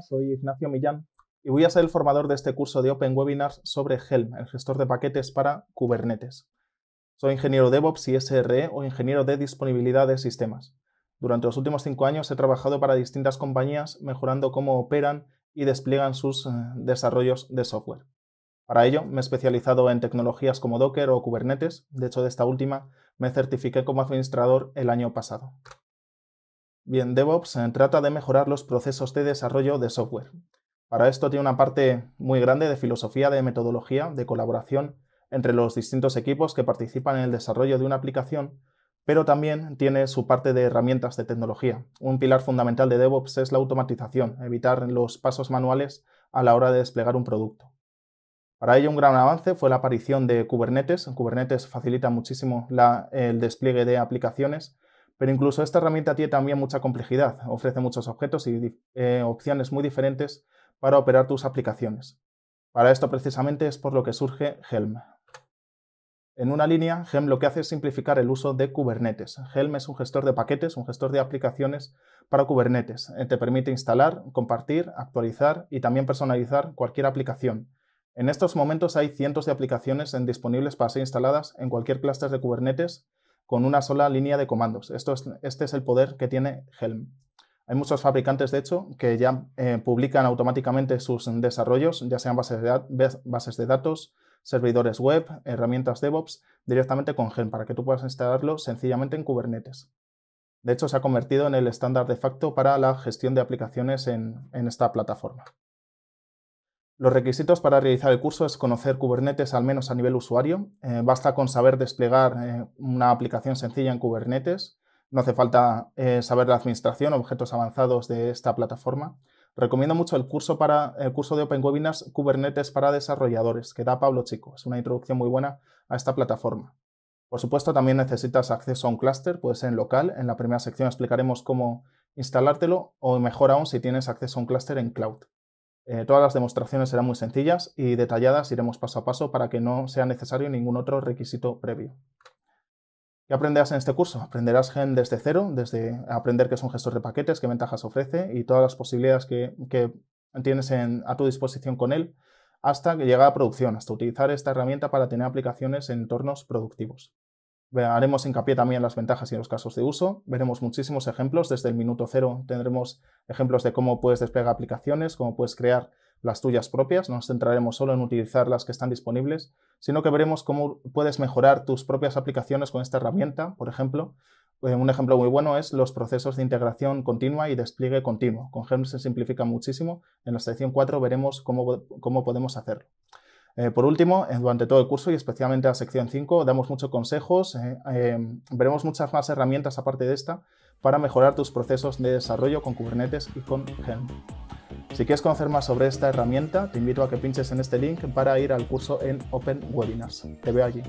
soy Ignacio Millán y voy a ser el formador de este curso de Open Webinars sobre Helm, el gestor de paquetes para Kubernetes. Soy ingeniero DevOps y SRE o ingeniero de disponibilidad de sistemas. Durante los últimos cinco años he trabajado para distintas compañías mejorando cómo operan y despliegan sus eh, desarrollos de software. Para ello, me he especializado en tecnologías como Docker o Kubernetes. De hecho, de esta última me certifiqué como administrador el año pasado. Bien, DevOps eh, trata de mejorar los procesos de desarrollo de software. Para esto tiene una parte muy grande de filosofía, de metodología, de colaboración entre los distintos equipos que participan en el desarrollo de una aplicación, pero también tiene su parte de herramientas de tecnología. Un pilar fundamental de DevOps es la automatización, evitar los pasos manuales a la hora de desplegar un producto. Para ello un gran avance fue la aparición de Kubernetes. Kubernetes facilita muchísimo el despliegue de aplicaciones pero incluso esta herramienta tiene también mucha complejidad, ofrece muchos objetos y eh, opciones muy diferentes para operar tus aplicaciones. Para esto precisamente es por lo que surge Helm. En una línea, Helm lo que hace es simplificar el uso de Kubernetes. Helm es un gestor de paquetes, un gestor de aplicaciones para Kubernetes. Eh, te permite instalar, compartir, actualizar y también personalizar cualquier aplicación. En estos momentos hay cientos de aplicaciones disponibles para ser instaladas en cualquier clúster de Kubernetes con una sola línea de comandos. Esto es, este es el poder que tiene Helm. Hay muchos fabricantes, de hecho, que ya eh, publican automáticamente sus desarrollos, ya sean bases de, bases de datos, servidores web, herramientas DevOps, directamente con Helm, para que tú puedas instalarlo sencillamente en Kubernetes. De hecho, se ha convertido en el estándar de facto para la gestión de aplicaciones en esta plataforma. Los requisitos para realizar el curso es conocer Kubernetes al menos a nivel usuario. Eh, basta con saber desplegar eh, una aplicación sencilla en Kubernetes. No hace falta eh, saber la administración, objetos avanzados de esta plataforma. Recomiendo mucho el curso, para, el curso de Open Webinars Kubernetes para desarrolladores que da Pablo Chico. Es una introducción muy buena a esta plataforma. Por supuesto, también necesitas acceso a un clúster, puede ser en local. En la primera sección explicaremos cómo instalártelo o mejor aún si tienes acceso a un clúster en cloud. Eh, todas las demostraciones serán muy sencillas y detalladas, iremos paso a paso para que no sea necesario ningún otro requisito previo. ¿Qué aprenderás en este curso? Aprenderás Gen desde cero, desde aprender qué es un gestor de paquetes, qué ventajas ofrece y todas las posibilidades que, tienes a tu disposición con él, hasta que llega a producción, hasta utilizar esta herramienta para tener aplicaciones en entornos productivos. Haremos hincapié también en las ventajas y en los casos de uso. Veremos muchísimos ejemplos. Desde el minuto cero tendremos ejemplos de cómo puedes desplegar aplicaciones, cómo puedes crear las tuyas propias. No nos centraremos solo en utilizar las que están disponibles, sino que veremos cómo puedes mejorar tus propias aplicaciones con esta herramienta, por ejemplo. Eh, un ejemplo muy bueno es los procesos de integración continua y despliegue continuo. Con Gem se simplifica muchísimo. En la sección 4 veremos cómo, cómo podemos hacerlo. Eh, por último, eh, durante todo el curso y especialmente la sección 5, damos muchos consejos, eh, veremos muchas más herramientas aparte de esta para mejorar tus procesos de desarrollo con Kubernetes y con Helm. Si quieres conocer más sobre esta herramienta, te invito a que pinches en este link para ir al curso en Open Webinars. Te veo allí.